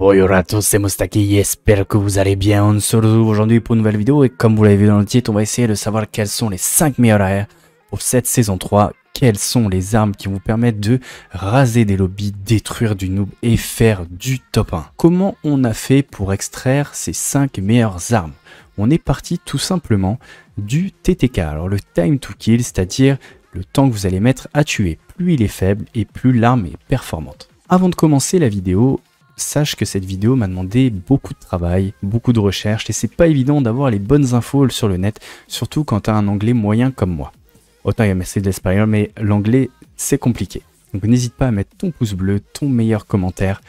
Bonjour à tous, c'est Mostaki, j'espère que vous allez bien. On se retrouve aujourd'hui pour une nouvelle vidéo et comme vous l'avez vu dans le titre, on va essayer de savoir quelles sont les 5 meilleures armes pour cette saison 3. Quelles sont les armes qui vous permettent de raser des lobbies, détruire du noob et faire du top 1 Comment on a fait pour extraire ces 5 meilleures armes On est parti tout simplement du TTK, alors le time to kill, c'est-à-dire le temps que vous allez mettre à tuer. Plus il est faible et plus l'arme est performante. Avant de commencer la vidéo, sache que cette vidéo m'a demandé beaucoup de travail, beaucoup de recherche et c'est pas évident d'avoir les bonnes infos sur le net, surtout quand t'as un anglais moyen comme moi. Autant y de l'espagnol, mais l'anglais c'est compliqué. Donc n'hésite pas à mettre ton pouce bleu, ton meilleur commentaire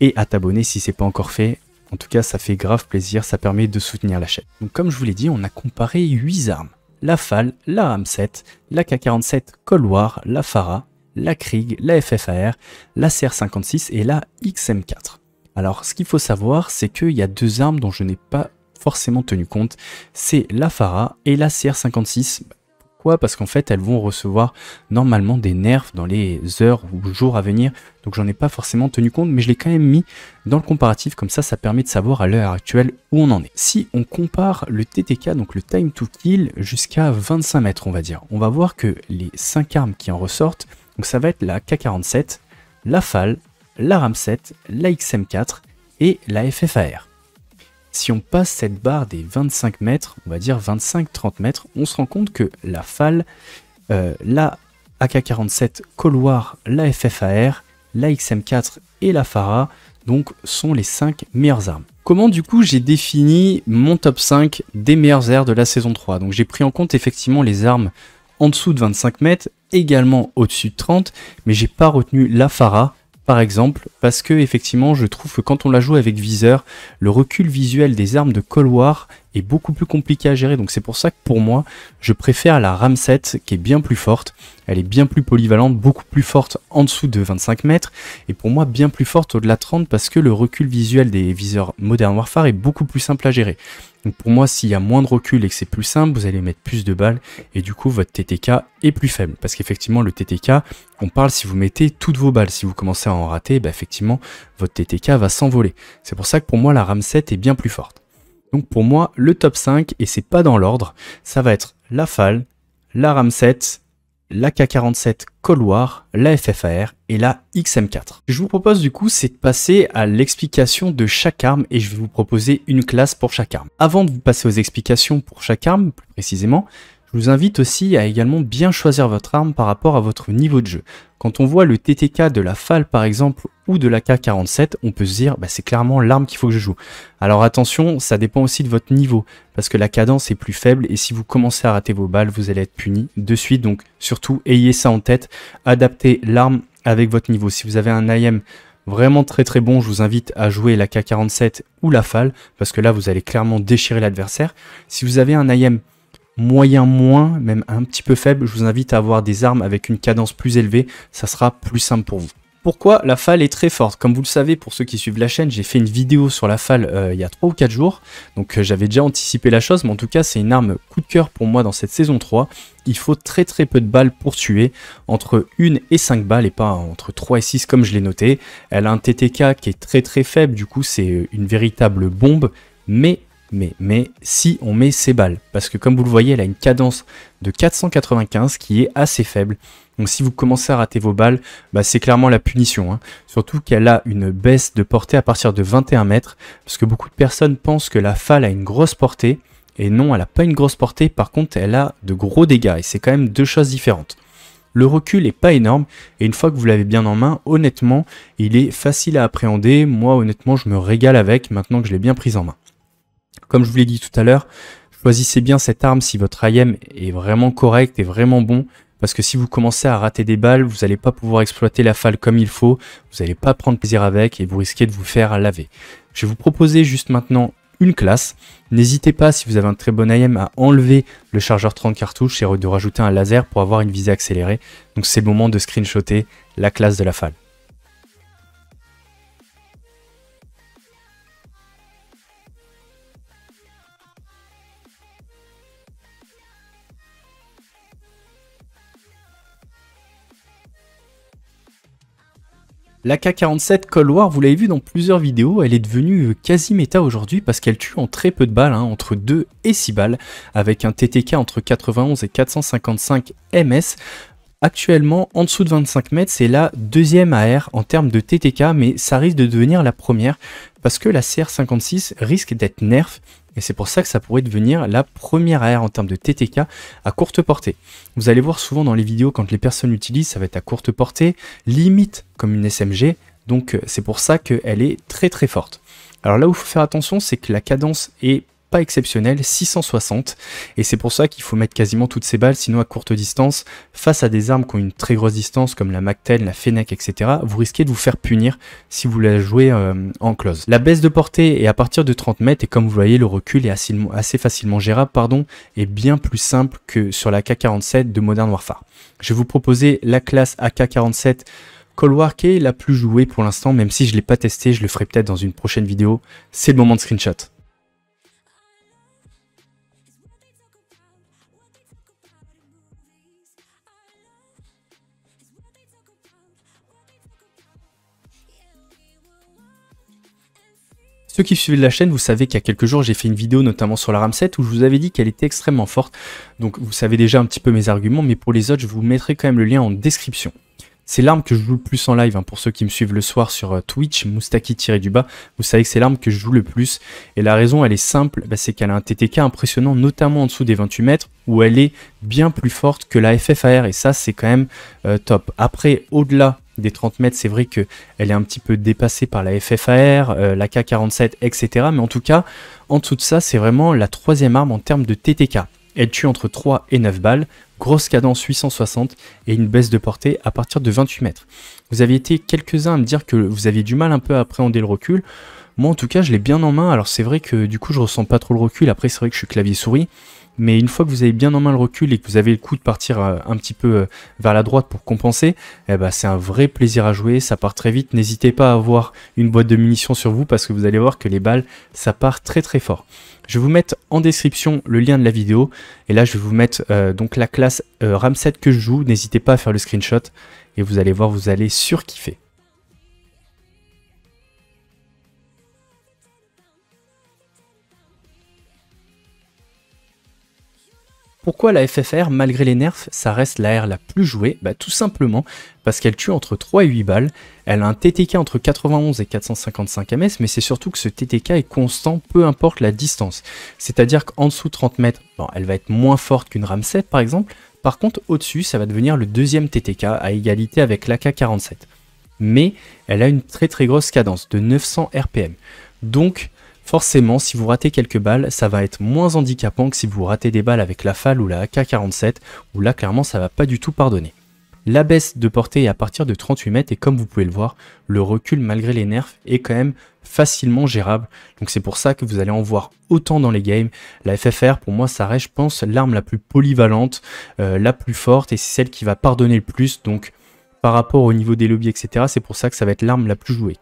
et à t'abonner si c'est pas encore fait. En tout cas, ça fait grave plaisir, ça permet de soutenir la chaîne. Donc comme je vous l'ai dit, on a comparé 8 armes. La FAL, la AM7, la K47 War, la FARA la Krieg, la FFAR, la CR56 et la XM4. Alors ce qu'il faut savoir, c'est qu'il y a deux armes dont je n'ai pas forcément tenu compte, c'est la FARA et la CR56. Pourquoi Parce qu'en fait, elles vont recevoir normalement des nerfs dans les heures ou jours à venir, donc j'en ai pas forcément tenu compte, mais je l'ai quand même mis dans le comparatif, comme ça, ça permet de savoir à l'heure actuelle où on en est. Si on compare le TTK, donc le Time to Kill, jusqu'à 25 mètres, on va dire, on va voir que les cinq armes qui en ressortent donc ça va être la K47, la FAL, la RAM7, la XM4 et la FFAR. Si on passe cette barre des 25 mètres, on va dire 25-30 mètres, on se rend compte que la FAL, euh, la AK-47 Colloir, la FFAR, la XM4 et la FARA donc sont les 5 meilleures armes. Comment du coup j'ai défini mon top 5 des meilleures aires de la saison 3 Donc j'ai pris en compte effectivement les armes en dessous de 25 mètres, également au-dessus de 30, mais j'ai pas retenu la Phara par exemple, parce que effectivement je trouve que quand on la joue avec viseur, le recul visuel des armes de Colwar est beaucoup plus compliqué à gérer. Donc c'est pour ça que pour moi, je préfère la RAM 7 qui est bien plus forte. Elle est bien plus polyvalente, beaucoup plus forte en dessous de 25 mètres. Et pour moi, bien plus forte au-delà de 30 parce que le recul visuel des viseurs Modern Warfare est beaucoup plus simple à gérer. Donc pour moi, s'il y a moins de recul et que c'est plus simple, vous allez mettre plus de balles et du coup votre TTK est plus faible. Parce qu'effectivement, le TTK, on parle si vous mettez toutes vos balles. Si vous commencez à en rater, bah effectivement, votre TTK va s'envoler. C'est pour ça que pour moi, la RAM 7 est bien plus forte. Donc pour moi, le top 5, et c'est pas dans l'ordre, ça va être la FAL, la RAM7, la K47 couloir la FFAR et la XM4. Je vous propose du coup, c'est de passer à l'explication de chaque arme et je vais vous proposer une classe pour chaque arme. Avant de vous passer aux explications pour chaque arme, plus précisément, je vous invite aussi à également bien choisir votre arme par rapport à votre niveau de jeu. Quand on voit le TTK de la FAL par exemple ou de la K47, on peut se dire bah, c'est clairement l'arme qu'il faut que je joue. Alors attention, ça dépend aussi de votre niveau parce que la cadence est plus faible et si vous commencez à rater vos balles, vous allez être puni de suite. Donc surtout, ayez ça en tête, adaptez l'arme avec votre niveau. Si vous avez un IM vraiment très très bon, je vous invite à jouer la K47 ou la FAL parce que là vous allez clairement déchirer l'adversaire. Si vous avez un IM moyen moins, même un petit peu faible, je vous invite à avoir des armes avec une cadence plus élevée, ça sera plus simple pour vous. Pourquoi la falle est très forte Comme vous le savez, pour ceux qui suivent la chaîne, j'ai fait une vidéo sur la falle euh, il y a 3 ou 4 jours, donc euh, j'avais déjà anticipé la chose, mais en tout cas c'est une arme coup de cœur pour moi dans cette saison 3. Il faut très très peu de balles pour tuer, entre 1 et 5 balles et pas entre 3 et 6 comme je l'ai noté. Elle a un TTK qui est très très faible, du coup c'est une véritable bombe, mais mais, mais si on met ses balles, parce que comme vous le voyez, elle a une cadence de 495 qui est assez faible. Donc si vous commencez à rater vos balles, bah, c'est clairement la punition. Hein. Surtout qu'elle a une baisse de portée à partir de 21 mètres, parce que beaucoup de personnes pensent que la falle a une grosse portée, et non, elle n'a pas une grosse portée, par contre elle a de gros dégâts, et c'est quand même deux choses différentes. Le recul n'est pas énorme et une fois que vous l'avez bien en main, honnêtement, il est facile à appréhender. Moi, honnêtement, je me régale avec maintenant que je l'ai bien prise en main. Comme je vous l'ai dit tout à l'heure, choisissez bien cette arme si votre IM est vraiment correct et vraiment bon. Parce que si vous commencez à rater des balles, vous n'allez pas pouvoir exploiter la falle comme il faut, vous n'allez pas prendre plaisir avec et vous risquez de vous faire laver. Je vais vous proposer juste maintenant une classe. N'hésitez pas, si vous avez un très bon aim à enlever le chargeur 30 cartouches et de rajouter un laser pour avoir une visée accélérée. Donc c'est le moment de screenshotter la classe de la falle. La k 47 Cold War, vous l'avez vu dans plusieurs vidéos, elle est devenue euh, quasi méta aujourd'hui parce qu'elle tue en très peu de balles, hein, entre 2 et 6 balles, avec un TTK entre 91 et 455 MS. Actuellement, en dessous de 25 mètres, c'est la deuxième AR en termes de TTK, mais ça risque de devenir la première parce que la CR56 risque d'être nerf et c'est pour ça que ça pourrait devenir la première AR en termes de TTK à courte portée. Vous allez voir souvent dans les vidéos quand les personnes l'utilisent, ça va être à courte portée, limite comme une SMG. Donc euh, c'est pour ça qu'elle est très très forte. Alors là où il faut faire attention, c'est que la cadence est pas exceptionnel, 660, et c'est pour ça qu'il faut mettre quasiment toutes ces balles, sinon à courte distance, face à des armes qui ont une très grosse distance, comme la MacTel, la Fennec, etc., vous risquez de vous faire punir si vous la jouez euh, en close. La baisse de portée est à partir de 30 mètres, et comme vous voyez, le recul est assez, facilement gérable, pardon, et bien plus simple que sur la K-47 de Modern Warfare. Je vais vous proposer la classe AK-47 War, qui est la plus jouée pour l'instant, même si je ne l'ai pas testé, je le ferai peut-être dans une prochaine vidéo. C'est le moment de screenshot. Ceux qui suivent la chaîne, vous savez qu'il y a quelques jours, j'ai fait une vidéo notamment sur la RAM 7 où je vous avais dit qu'elle était extrêmement forte. Donc vous savez déjà un petit peu mes arguments, mais pour les autres, je vous mettrai quand même le lien en description. C'est l'arme que je joue le plus en live, hein, pour ceux qui me suivent le soir sur euh, Twitch, Moustaki-du-bas, vous savez que c'est l'arme que je joue le plus, et la raison elle est simple, bah, c'est qu'elle a un TTK impressionnant, notamment en dessous des 28 mètres, où elle est bien plus forte que la FFAR, et ça c'est quand même euh, top. Après, au-delà des 30 mètres, c'est vrai qu'elle est un petit peu dépassée par la FFAR, euh, la K47, etc. Mais en tout cas, en dessous de ça, c'est vraiment la troisième arme en termes de TTK. Elle tue entre 3 et 9 balles, grosse cadence 860 et une baisse de portée à partir de 28 mètres. Vous aviez été quelques-uns à me dire que vous aviez du mal un peu à appréhender le recul. Moi en tout cas je l'ai bien en main, alors c'est vrai que du coup je ressens pas trop le recul, après c'est vrai que je suis clavier souris, mais une fois que vous avez bien en main le recul et que vous avez le coup de partir euh, un petit peu euh, vers la droite pour compenser, eh ben, c'est un vrai plaisir à jouer. Ça part très vite. N'hésitez pas à avoir une boîte de munitions sur vous parce que vous allez voir que les balles, ça part très très fort. Je vais vous mettre en description le lien de la vidéo. Et là, je vais vous mettre euh, donc la classe Ramset que je joue. N'hésitez pas à faire le screenshot. Et vous allez voir, vous allez surkiffer. Pourquoi la FFR, malgré les nerfs, ça reste la R la plus jouée bah, Tout simplement parce qu'elle tue entre 3 et 8 balles, elle a un TTK entre 91 et 455 ms, mais c'est surtout que ce TTK est constant peu importe la distance. C'est-à-dire qu'en dessous de 30 mètres, bon, elle va être moins forte qu'une RAM 7 par exemple, par contre au-dessus ça va devenir le deuxième TTK à égalité avec l'AK-47. Mais elle a une très très grosse cadence de 900 RPM. Donc Forcément, si vous ratez quelques balles, ça va être moins handicapant que si vous ratez des balles avec la FAL ou la AK-47, où là clairement ça va pas du tout pardonner. La baisse de portée est à partir de 38 mètres et comme vous pouvez le voir, le recul malgré les nerfs est quand même facilement gérable. Donc c'est pour ça que vous allez en voir autant dans les games. La FFR pour moi ça reste je pense l'arme la plus polyvalente, euh, la plus forte et c'est celle qui va pardonner le plus. Donc par rapport au niveau des lobbies etc c'est pour ça que ça va être l'arme la plus jouée.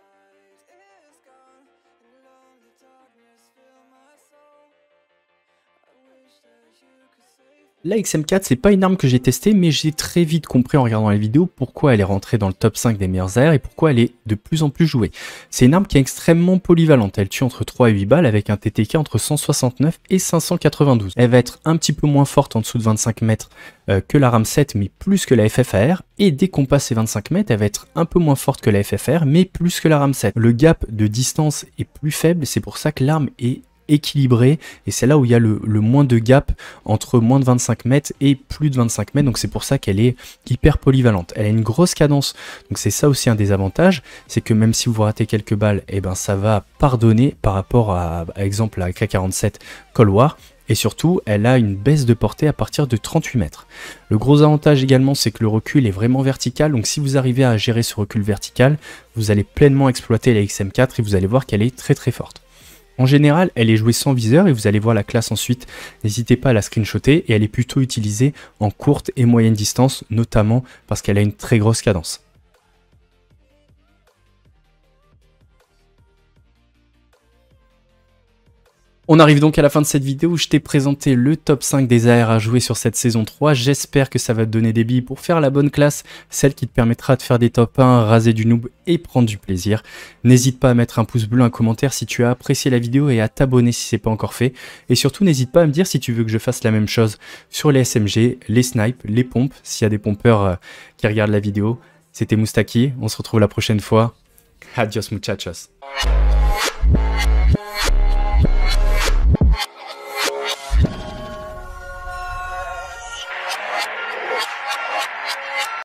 La XM4, c'est pas une arme que j'ai testée, mais j'ai très vite compris en regardant la vidéo pourquoi elle est rentrée dans le top 5 des meilleures armes et pourquoi elle est de plus en plus jouée. C'est une arme qui est extrêmement polyvalente, elle tue entre 3 et 8 balles avec un TTK entre 169 et 592. Elle va être un petit peu moins forte en dessous de 25 mètres euh, que la RAM 7, mais plus que la FFR, et dès qu'on passe ces 25 mètres, elle va être un peu moins forte que la FFR, mais plus que la RAM 7. Le gap de distance est plus faible, c'est pour ça que l'arme est équilibrée et c'est là où il y a le, moins de gap entre moins de 25 mètres et plus de 25 mètres donc c'est pour ça qu'elle est hyper polyvalente elle a une grosse cadence donc c'est ça aussi un des avantages c'est que même si vous ratez quelques balles et eh ben ça va pardonner par rapport à, exemple à K47 War et surtout elle a une baisse de portée à partir de 38 mètres. Le gros avantage également c'est que le recul est vraiment vertical donc si vous arrivez à gérer ce recul vertical vous allez pleinement exploiter la XM4 et vous allez voir qu'elle est très très forte. En général, elle est jouée sans viseur et vous allez voir la classe ensuite. N'hésitez pas à la screenshotter et elle est plutôt utilisée en courte et moyenne distance, notamment parce qu'elle a une très grosse cadence. On arrive donc à la fin de cette vidéo où je t'ai présenté le top 5 des AR à jouer sur cette saison 3. J'espère que ça va te donner des billes pour faire la bonne classe, celle qui te permettra de faire des top 1, raser du noob et prendre du plaisir. N'hésite pas à mettre un pouce bleu, un commentaire si tu as apprécié la vidéo et à t'abonner si c'est pas encore fait. Et surtout n'hésite pas à me dire si tu veux que je fasse la même chose sur les SMG, les snipes, les pompes, s'il y a des pompeurs euh, qui regardent la vidéo. C'était Moustaki, on se retrouve la prochaine fois. Adios muchachos.